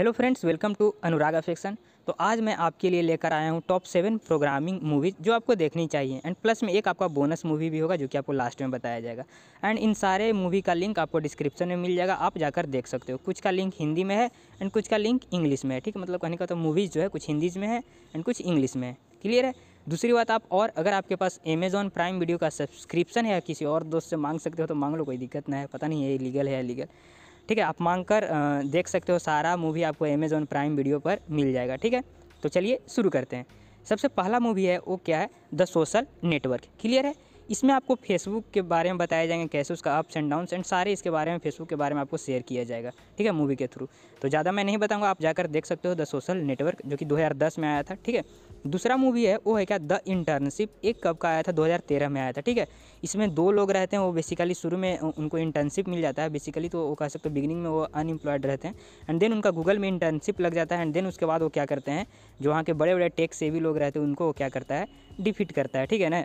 hello friends welcome to Anurag affection तो आज मैं आपके लिए लेकर आया हूँ टॉप सेवन प्रोग्रामिंग मूवीज़ जो आपको देखनी चाहिए एंड प्लस में एक आपका बोनस मूवी भी होगा जो कि आपको लास्ट में बताया जाएगा एंड इन सारे मूवी का लिंक आपको डिस्क्रिप्शन में मिल जाएगा आप जाकर देख सकते हो कुछ का लिंक हिंदी में है एंड कुछ का लिंक इंग्लिश में है ठीक मतलब कहने का तो मूवीज़ जो है कुछ हिंदीज में है एंड कुछ इंग्लिश में है क्लियर है दूसरी बात आप और अगर आपके पास अमेजॉन प्राइम वीडियो का सब्सक्रिप्शन है या किसी और दोस्त से मांग सकते हो तो मांग लो कोई दिक्कत ना है पता नहीं है लीगल है या लीगल ठीक है आप मांग कर देख सकते हो सारा मूवी आपको अमेज़ोन प्राइम वीडियो पर मिल जाएगा ठीक है तो चलिए शुरू करते हैं सबसे पहला मूवी है वो क्या है द सोशल नेटवर्क क्लियर है इसमें आपको फेसबुक के बारे में बताया जाएंगे कैसे उसका अप्स एंड डाउन्स एंड सारे इसके बारे में फेसबुक के बारे में आपको शेयर किया जाएगा ठीक है मूवी के थ्रू तो ज़्यादा मैं नहीं बताऊँगा आप जाकर देख सकते हो द सोशल नेटवर्क जो कि दो में आया था ठीक है दूसरा मूवी है वो है क्या द इंटर्नशिप एक कब का आया था 2013 में आया था ठीक है इसमें दो लोग रहते हैं वो बेसिकली शुरू में उनको इंटर्नशिप मिल जाता है बेसिकली तो वो कह सकते हो बिगिनिंग में वो अनएम्प्लॉयड रहते हैं एंड देन उनका गूगल में इंटर्नशिप लग जाता है एंड देन उसके बाद वो क्या करते हैं जो वहाँ के बड़े बड़े टेक सेवी लोग रहते हैं उनको वो क्या करता है डिफीट करता है ठीक है ना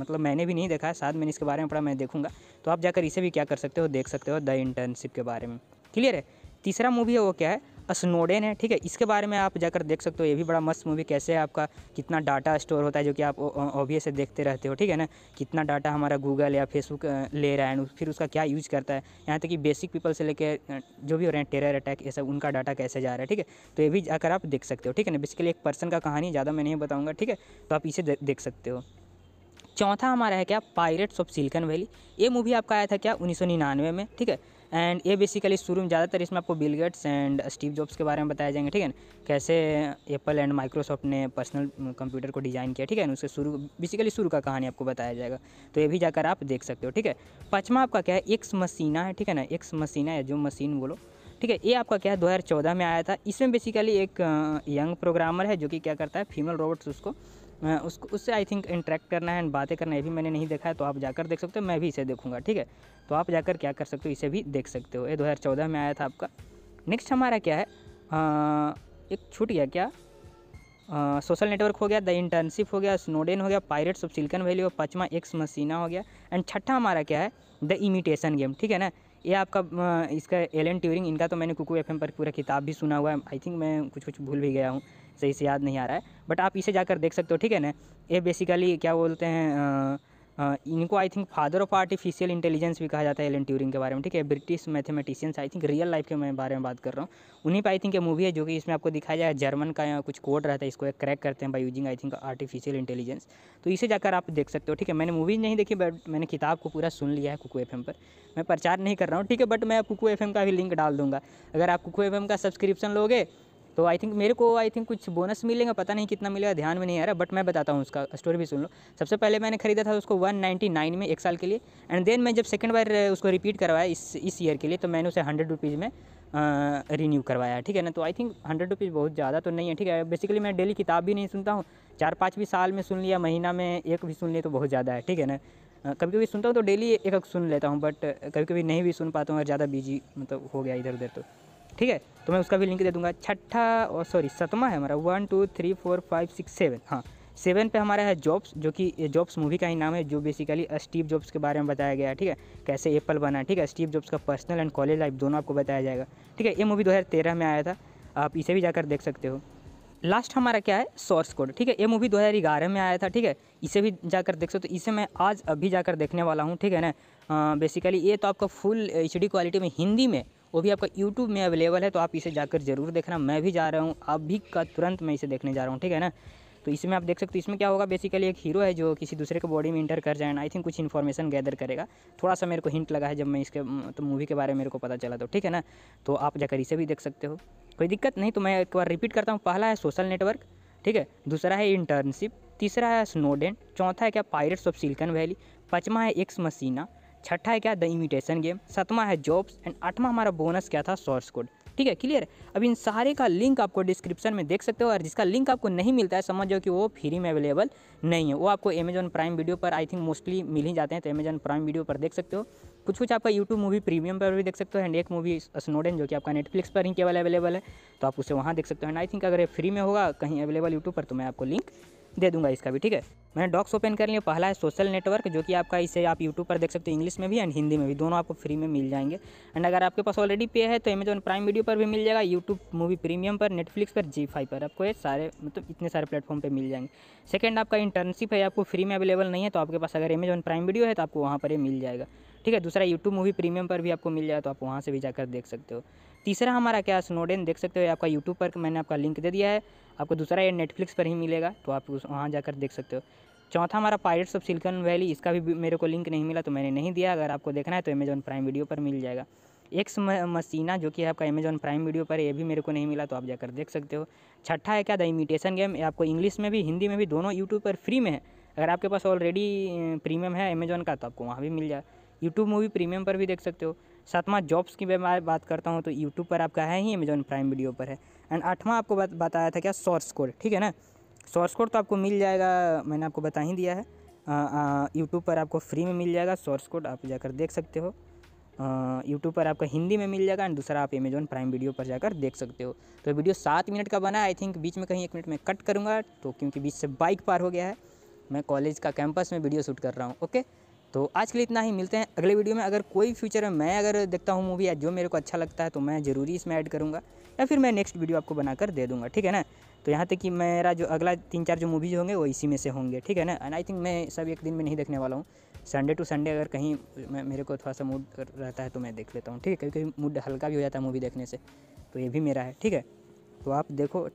मतलब मैंने भी नहीं देखा है शायद मैंने इसके बारे में पढ़ा मैं देखूंगा तो आप जाकर इसे भी क्या कर सकते हो देख सकते हो द इंटर्नशिप के बारे में क्लियर है तीसरा मूवी है वो क्या है स्नोडेन है ठीक है इसके बारे में आप जाकर देख सकते हो ये भी बड़ा मस्त मूवी कैसे है आपका कितना डाटा स्टोर होता है जो कि आप ऑबियस से देखते रहते हो ठीक है ना कितना डाटा हमारा गूगल या फेसबुक ले रहा है फिर उसका क्या यूज़ करता है यहाँ तक कि बेसिक पीपल से लेकर जो भी हो रहे हैं टेरर अटैक ये सब उनका डाटा कैसे जा रहा है ठीक है तो ये भी जाकर आप देख सकते हो ठीक है ना बेसिकली एक पर्सन का कहानी ज़्यादा मैं नहीं बताऊँगा ठीक है तो आप इसे देख सकते हो चौथा हमारा है क्या पायरेट्स ऑफ सिल्कन वैली ये मूवी आपका आया था क्या उन्नीस में ठीक है एंड ये बेसिकली शुरू में ज़्यादातर इसमें आपको Bill Gates and Steve Jobs के बारे में बताया जाएंगे ठीक है ना कैसे एप्पल एंड माइक्रोसॉफ्ट ने पर्सनल कंप्यूटर को डिज़ाइन किया ठीक है ना उससे शुरू बेसिकली शुरू का कहानी आपको बताया जाएगा तो ये भी जाकर आप देख सकते हो ठीक है पचमा आपका क्या है एक्स मसीना है ठीक है ना एक्स मसीना है जो मशीन बोलो ठीक है ये आपका क्या है दो में आया था इसमें बेसिकली एक यंग प्रोग्रामर है जो कि क्या करता है फीमेल रोबोट्स उसको उसको उससे आई थिंक इंटरेक्ट करना है एंड बातें करना है भी मैंने नहीं देखा है तो आप जाकर देख सकते हो मैं भी इसे देखूंगा ठीक है तो आप जाकर क्या कर सकते हो इसे भी देख सकते हो ये 2014 में आया था आपका नेक्स्ट हमारा क्या है आ, एक छूट गया क्या सोशल नेटवर्क हो गया द इंटर्नशिप हो गया स्नोडेन हो गया पायरेट्स ऑफ सिल्कन वैली और पचमा एक्स मसीना हो गया एंड छठा हमारा क्या है द इमिटेशन गेम ठीक है ना ये आपका इसका एलन ट्यूरिंग इनका तो मैंने कुकू एफ पर पूरा किताब भी सुना हुआ है आई थिंक मैं कुछ कुछ भूल भी गया हूँ सही से याद नहीं आ रहा है बट आप इसे जाकर देख सकते हो ठीक है ना ये बेसिकली क्या बोलते हैं इनको I think father of artificial intelligence भी कहा जाता है एलन ट्यूरिंग के बारे में ठीक है British mathematicians I think real life के मैं बारे में बात कर रहा हूँ उन्हीं पर आई थिंक ये मूवी है जो कि इसमें आपको दिखाया जाए जर्मन का कुछ कोड रहता है इसको क्रैक करते हैं by using I think artificial intelligence तो इसे जाकर आप देख सकते हो ठीक है मैंने मूवीज़ नहीं देखी बट मैंने किताब को पूरा सुन लिया है कुकू एफ पर मैं प्रचार नहीं कर रहा हूँ ठीक है बट मैं कुकू एफ का भी लिंक डाल दूँगा अगर आप कुकू एफ का सब्सक्रिप्शन लोगे तो आई थिंक मेरे को आई थिंक कुछ बोनस मिलेगा पता नहीं कितना मिलेगा ध्यान में नहीं आ रहा बट मैं बताता हूँ उसका स्टोरी भी सुन लो सबसे पहले मैंने खरीदा था उसको 199 में एक साल के लिए एंड देन मैं जब सेकेंड बार उसको रिपीट करवाया इस इस ईयर के लिए तो मैंने उसे हंड्रेड रुपीज़ में रिन्यू करवाया ठीक है ना तो आई थिंक हंड्रेड रुपीज़ बहुत ज़्यादा तो नहीं है ठीक है बेसिकली मैं डेली किताब भी नहीं सुनता हूँ चार पाँच भी साल में सुन लिया महीना में एक भी सुन लिया तो बहुत ज़्यादा है ठीक है ना कभी कभी सुनता हूँ तो डेली एक एक सुन लेता हूँ बट कभी कभी नहीं भी सुन पाता हूँ और ज़्यादा बिजी मतलब हो गया इधर उधर तो ठीक है तो मैं उसका भी लिंक दे दूंगा छठा और सॉरी सतमा है हमारा one two three four five six seven हाँ सेवन पे हमारा है जॉब्स जो कि जॉब्स मूवी का ही नाम है जो बेसिकली स्टीव जॉब्स के बारे में बताया गया है ठीक है कैसे एप्पल बना ठीक है स्टीव जॉब्स का पर्सनल एंड कॉलेज लाइफ दोनों आपको बताया जाएगा ठीक है ये मूवी दो में आया था आप इसे भी जाकर देख सकते हो लास्ट हमारा क्या है सोर्स कोड ठीक है ये मूवी 2011 में आया था ठीक है इसे भी जाकर देख सकते हो तो इसे मैं आज अभी जाकर देखने वाला हूँ ठीक है ना बेसिकली ये तो आपका फुल एच क्वालिटी में हिंदी में वो भी आपका यूट्यूब में अवेलेबल है तो आप इसे जाकर ज़रूर देखना मैं भी जा रहा हूँ अभी का तुरंत मैं इसे देखने जा रहा हूँ ठीक है ना तो इसमें आप देख सकते हो इसमें क्या होगा बेसिकली एक हीरो है जो किसी दूसरे के बॉडी में इंटर कर जाए आई थिंक कुछ इन्फॉर्मेशन गैदर करेगा थोड़ा सा मेरे को हिंट लगा है जब मैं इसके तो मतलब मूवी के बारे में मेरे को पता चला तो ठीक है ना तो आप जाकर इसे भी देख सकते हो कोई दिक्कत नहीं तो मैं एक बार रिपीट करता हूँ पहला है सोशल नेटवर्क ठीक है दूसरा है इंटर्नशिप तीसरा है स्नोडेंट चौथा है क्या पायरेट्स ऑफ सिल्कन वैली पाँचवा है एक्स मसीना छठा है क्या द इमिटेशन गेम सातवां है जॉब्स एंड आठवां हमारा बोनस क्या था सोर्स कोड ठीक है क्लियर अब इन सारे का लिंक आपको डिस्क्रिप्शन में देख सकते हो और जिसका लिंक आपको नहीं मिलता है समझ जाओ कि वो फ्री में अवेलेबल नहीं है वो आपको अमेजन प्राइम वीडियो पर आई थिंक मोस्टली मिल ही जाते हैं तो अमेजन प्राइम वीडियो पर देख सकते हो कुछ कुछ आपका यूट्यूब मूवी प्रीमियम पर भी देख सकते हो एंड एक मूवी स्नोडन जो कि आपका नेटफ्लिक्स पर ही केवल अवेलेबल है तो आप उसे वहाँ देख सकते हो एंड आई थिंक अगर ये फ्री में होगा कहीं अवेलेबल यूट्यूब पर तो मैं आपको लिंक दे दूंगा इसका भी ठीक है मैंने डॉक्स ओपन कर लिया पहला है सोशल नेटवर्क जो कि आपका इसे आप यूट्यूब पर देख सकते हो इंग्लिश में भी एंड हिंदी में भी दोनों आपको फ्री में मिल जाएंगे एंड अगर आपके पास ऑलरेडी पे है तो अमेजन प्राइम वीडियो पर भी मिल जाएगा यूट्यूब मूवी प्रीमियम पर नेटफ्लिक्स पर जी फाइव पर आपको ये सारे मतलब इतने सारे प्लेटफॉर्म पर मिल जाएंगे सेकेंड आपका इंटर्नशिप है आपको फ्री में अवेलेबल नहीं है तो आपके पास अगर अमेजन प्राइम वीडियो है तो आपको वहाँ पर ये मिल जाएगा ठीक है दूसरा यूट्यूब मूवी प्रीमियम पर भी आपको मिल जाएगा तो आप वहाँ से भी जाकर देख सकते हो तीसरा हमारा क्या स्नोडेन देख सकते हो आपका यूट्यूब पर मैंने आपका लिंक दे दिया है आपको दूसरा ये नेटफ्लिक्स पर ही मिलेगा तो आप उस वहाँ जाकर देख सकते हो चौथा हमारा पायरेट्स ऑफ सिल्कन वैली इसका भी मेरे को लिंक नहीं मिला तो मैंने नहीं दिया अगर आपको देखना है तो अमेज़ॉन प्राइम वीडियो पर मिल जाएगा एक्स मसीना जो कि आपका अमेजॉन प्राइम वीडियो पर ये भी मेरे को नहीं मिला तो आप जाकर देख सकते हो छठा है क्या द इमिटेशन गेम ये आपको इंग्लिश में भी हिंदी में भी दोनों यूट्यूब पर फ्री में है अगर आपके पास ऑलरेडी प्रीमियम है अमेजॉन का तो आपको वहाँ भी मिल जाएगा यूट्यूब मूवी प्रीमियम पर भी देख सकते हो सातवां जॉब्स की मैं बात करता हूँ तो यूट्यूब पर आपका है ही अमेजॉन प्राइम वीडियो पर है एंड आठवां आपको बत, बताया था क्या सोर्स कोड ठीक है ना सोर्स कोड तो आपको मिल जाएगा मैंने आपको बता ही दिया है यूट्यूब पर आपको फ्री में मिल जाएगा सोर्स कोड आप जाकर देख सकते हो यूट्यूब पर आपका हिंदी में मिल जाएगा एंड दूसरा आप अमेजोन प्राइम वीडियो पर जाकर देख सकते हो तो वीडियो सात मिनट का बना आई थिंक बीच में कहीं एक मिनट में कट करूँगा तो क्योंकि बीच से बाइक पार हो गया है मैं कॉलेज का कैंपस में वीडियो शूट कर रहा हूँ ओके तो आज के लिए इतना ही मिलते हैं अगले वीडियो में अगर कोई फ्यूचर में मैं अगर देखता हूँ मूवी या जो मेरे को अच्छा लगता है तो मैं ज़रूरी इसमें ऐड करूँगा या फिर मैं नेक्स्ट वीडियो आपको बनाकर दे दूँगा ठीक है ना तो यहाँ तक कि मेरा जो अगला तीन चार जो मूवीज़ होंगे वो इसी में से होंगे ठीक है ना एंड आई थिंक मैं सब एक दिन में नहीं देखने वाला हूँ संडे टू संडे अगर कहीं मेरे को थोड़ा सा मूड रहता है तो मैं देख लेता हूँ ठीक है कभी कभी मूड हल्का भी हो जाता है मूवी देखने से तो ये भी मेरा है ठीक है तो आप देखो